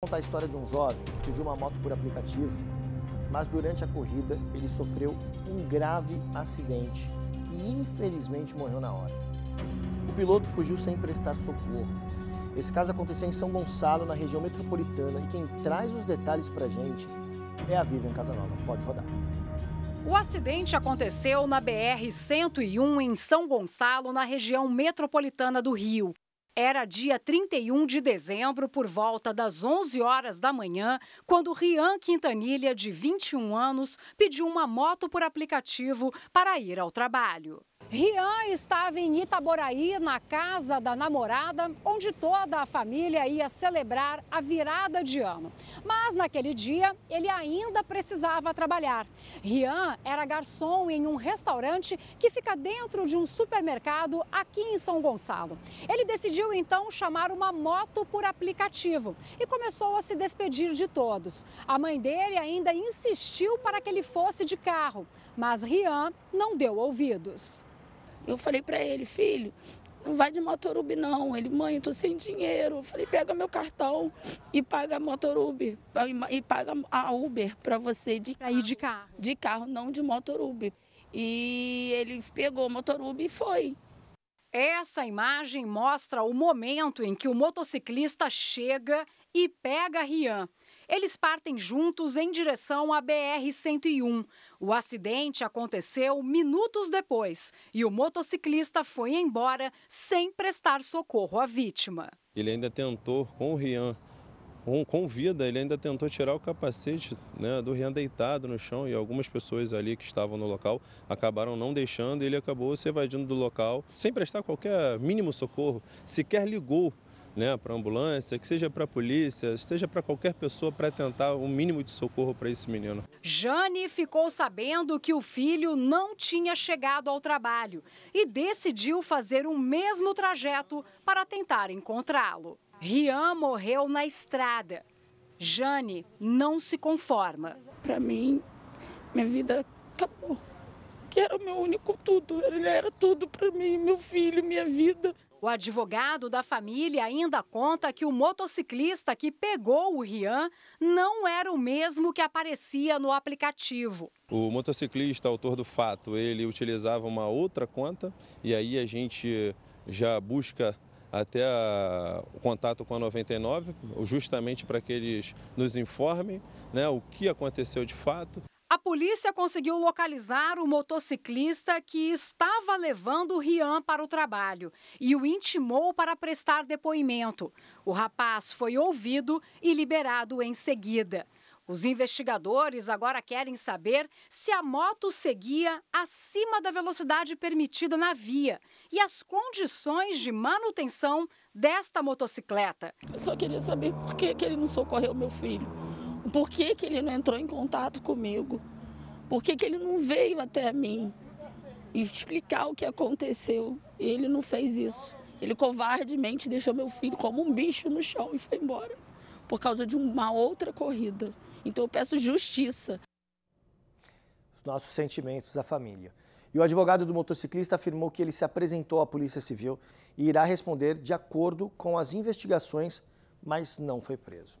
contar a história de um jovem que pediu uma moto por aplicativo, mas durante a corrida ele sofreu um grave acidente e infelizmente morreu na hora. O piloto fugiu sem prestar socorro. Esse caso aconteceu em São Gonçalo, na região metropolitana, e quem traz os detalhes pra gente é a Vivian Casanova. Pode rodar. O acidente aconteceu na BR-101 em São Gonçalo, na região metropolitana do Rio. Era dia 31 de dezembro, por volta das 11 horas da manhã, quando Rian Quintanilha, de 21 anos, pediu uma moto por aplicativo para ir ao trabalho. Rian estava em Itaboraí, na casa da namorada, onde toda a família ia celebrar a virada de ano. Mas naquele dia, ele ainda precisava trabalhar. Rian era garçom em um restaurante que fica dentro de um supermercado aqui em São Gonçalo. Ele decidiu então chamar uma moto por aplicativo e começou a se despedir de todos. A mãe dele ainda insistiu para que ele fosse de carro, mas Rian não deu ouvidos. Eu falei para ele, filho, não vai de motorub não. Ele, mãe, eu tô sem dinheiro. Eu falei, pega meu cartão e paga a e paga a Uber para você de pra carro, ir de carro. De carro, não de motorub. E ele pegou o motorub e foi. Essa imagem mostra o momento em que o motociclista chega e pega a Rian. Eles partem juntos em direção à BR-101. O acidente aconteceu minutos depois e o motociclista foi embora sem prestar socorro à vítima. Ele ainda tentou, com o Rian, com, com vida, ele ainda tentou tirar o capacete né, do Rian deitado no chão e algumas pessoas ali que estavam no local acabaram não deixando e ele acabou se evadindo do local sem prestar qualquer mínimo socorro, sequer ligou né, para ambulância, que seja para a polícia, seja para qualquer pessoa para tentar o um mínimo de socorro para esse menino. Jane ficou sabendo que o filho não tinha chegado ao trabalho e decidiu fazer o mesmo trajeto para tentar encontrá-lo. Rian morreu na estrada. Jane não se conforma. Para mim, minha vida acabou. Que era o meu único tudo, ele era tudo para mim, meu filho, minha vida. O advogado da família ainda conta que o motociclista que pegou o Rian não era o mesmo que aparecia no aplicativo. O motociclista, autor do fato, ele utilizava uma outra conta e aí a gente já busca até a, o contato com a 99, justamente para que eles nos informem né, o que aconteceu de fato polícia conseguiu localizar o motociclista que estava levando o Rian para o trabalho e o intimou para prestar depoimento. O rapaz foi ouvido e liberado em seguida. Os investigadores agora querem saber se a moto seguia acima da velocidade permitida na via e as condições de manutenção desta motocicleta. Eu só queria saber por que, que ele não socorreu meu filho, por que, que ele não entrou em contato comigo. Por que, que ele não veio até mim e explicar o que aconteceu? E ele não fez isso. Ele covardemente deixou meu filho como um bicho no chão e foi embora por causa de uma outra corrida. Então eu peço justiça. Os nossos sentimentos à família. E o advogado do motociclista afirmou que ele se apresentou à Polícia Civil e irá responder de acordo com as investigações, mas não foi preso.